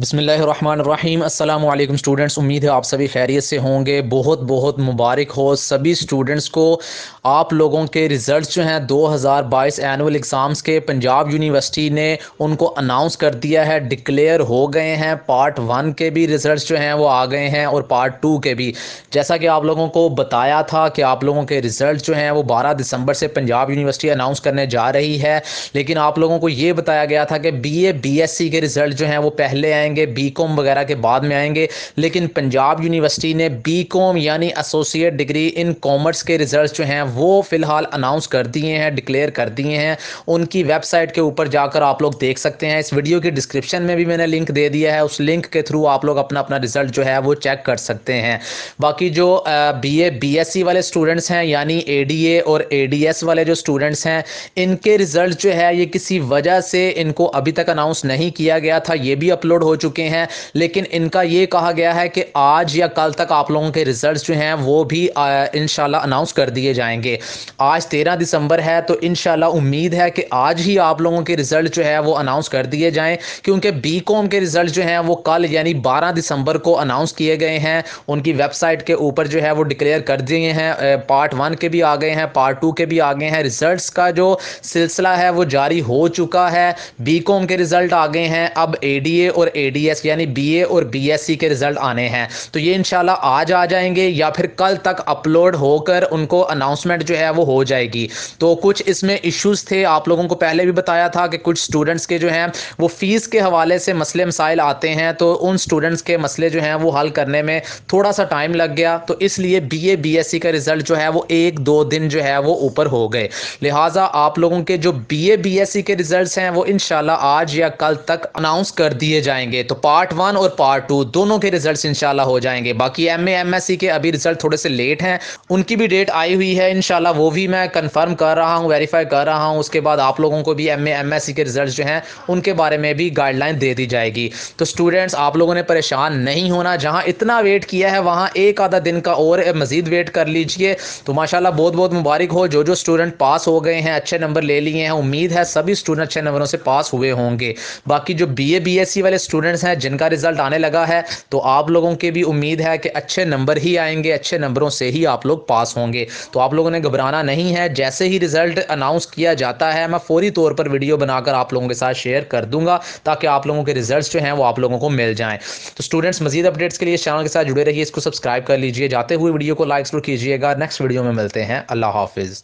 बसमीम अल्लाम स्टूडेंट्स उम्मीद है आप सभी खैरियत से होंगे बहुत बहुत मुबारक हो सभी स्टूडेंट्स को आप लोगों के रिज़ल्ट जो हैं 2022 एनुअल एग्ज़ाम्स के पंजाब यूनिवर्सिटी ने उनको अनाउंस कर दिया है डिक्लेयर हो गए हैं पार्ट वन के भी रिज़ल्ट जो हैं वो आ गए हैं और पार्ट टू के भी जैसा कि आप लोगों को बताया था कि आप लोगों के रिज़ल्ट जो हैं वो बारह दिसंबर से पंजाब यूनिवर्सिटी अनाउंस करने जा रही है लेकिन आप लोगों को ये बताया गया था कि B A B S C के रिज़ल्ट जो हैं वो पहले आए आएंगे बी कॉम वगैरह के बाद में आएंगे लेकिन पंजाब यूनिवर्सिटी ने बी कॉम यानी एसोसिएट डिग्री इन कॉमर्स के रिजल्ट जो हैं वो फ़िलहाल अनाउंस कर दिए हैं डिक्लेयर कर दिए हैं उनकी वेबसाइट के ऊपर जाकर आप लोग देख सकते हैं इस वीडियो के डिस्क्रिप्शन में भी मैंने लिंक दे दिया है उस लिंक के थ्रू आप लोग अपना अपना रिजल्ट जो है वो चेक कर सकते हैं बाकी जो B A B S C वाले स्टूडेंट्स हैं यानी ए डी ए और ए डी एस वाले जो स्टूडेंट्स हैं इनके रिजल्ट जो है ये किसी वजह से इनको अभी तक अनाउंस नहीं किया गया था ये भी अपलोड हो चुके हैं लेकिन इनका ये कहा गया है कि आज या कल तक आप लोगों के रिजल्ट जो हैं वो भी इन अनाउंस कर दिए जाएंगे आज तेरह दिसंबर है तो इन उम्मीद है कि आज ही आप लोगों के रिजल्ट जो है वो अनाउंस कर दिए जाएँ क्योंकि बी के रिजल्ट जो हैं वो कल यानी बारह दिसंबर को अनाउंस किए गए हैं उनकी वेबसाइट के ऊपर जो है वो डिक्लेयर कर दिए हैं पार्ट वन के भी आ गए हैं पार्ट टू के भी आ गए हैं रिजल्ट्स का जो सिलसिला है वो जारी हो चुका है बी के रिजल्ट आ गए हैं अब ए और ए एडीएस यानी बीए और बीएससी के रिजल्ट आने हैं तो ये इनशाला आज आ जाएंगे या फिर कल तक अपलोड होकर उनको अनाउंसमेंट जो है वो हो जाएगी तो कुछ इसमें इश्यूज थे आप लोगों को पहले भी बताया था कि कुछ स्टूडेंट्स के जो हैं वो फीस के हवाले से मसले मसाइल आते हैं तो उन स्टूडेंट्स के मसले जो हैं वो हल करने में थोड़ा सा टाइम लग गया तो इसलिए एस सी का रिजल्ट जो है वो एक दो दिन जो है वो ऊपर हो गए लिहाजा आप लोगों के जो एस सी के रिजल्ट हैं वो इनशाला आज या कल तक अनाउंस कर दिए जाएंगे जाएंगे तो पार्ट वन और पार्ट टू दोनों के रिजल्ट इनशाला हो जाएंगे बाकी एम एम एस सी के अभी रिजल्ट थोड़े से लेट हैं उनकी भी डेट आई हुई है इनशाला वो भी मैं कन्फर्म कर रहा हूँ वेरीफाई कर रहा हूँ उसके बाद आप लोगों को भी एम एम एस सी के रिजल्ट जो हैं उनके बारे में भी गाइडलाइन दे दी जाएगी तो स्टूडेंट्स आप लोगों ने परेशान नहीं होना जहाँ इतना वेट किया है वहाँ एक आधा दिन का और मज़ीद वेट कर लीजिए तो माशाल्लाह बहुत बहुत मुबारक हो जो जो स्टूडेंट पास हो गए हैं अच्छे नंबर ले लिए हैं उम्मीद है सभी स्टूडेंट अच्छे नंबरों से पास हुए होंगे बाकी जो B A B S C वाले स्टूडेंट स्टूडेंट्स हैं जिनका रिजल्ट आने लगा है तो आप लोगों के भी उम्मीद है कि अच्छे नंबर ही आएंगे अच्छे नंबरों से ही आप लोग पास होंगे तो आप लोगों ने घबराना नहीं है जैसे ही रिजल्ट अनाउंस किया जाता है मैं फौरी तौर पर वीडियो बनाकर आप लोगों के साथ शेयर कर दूंगा ताकि आप लोगों के रिजल्ट जो हैं वो आप लोगों को मिल जाए तो स्टूडेंट्स मजीद अपडेट्स के लिए चैनल के साथ जुड़े रहिए इसको सब्सक्राइब कर लीजिए जाते हुए वीडियो को लाइक जरूर कीजिएगा नेक्स्ट वीडियो में मिलते हैं अल्लाह हाफिज़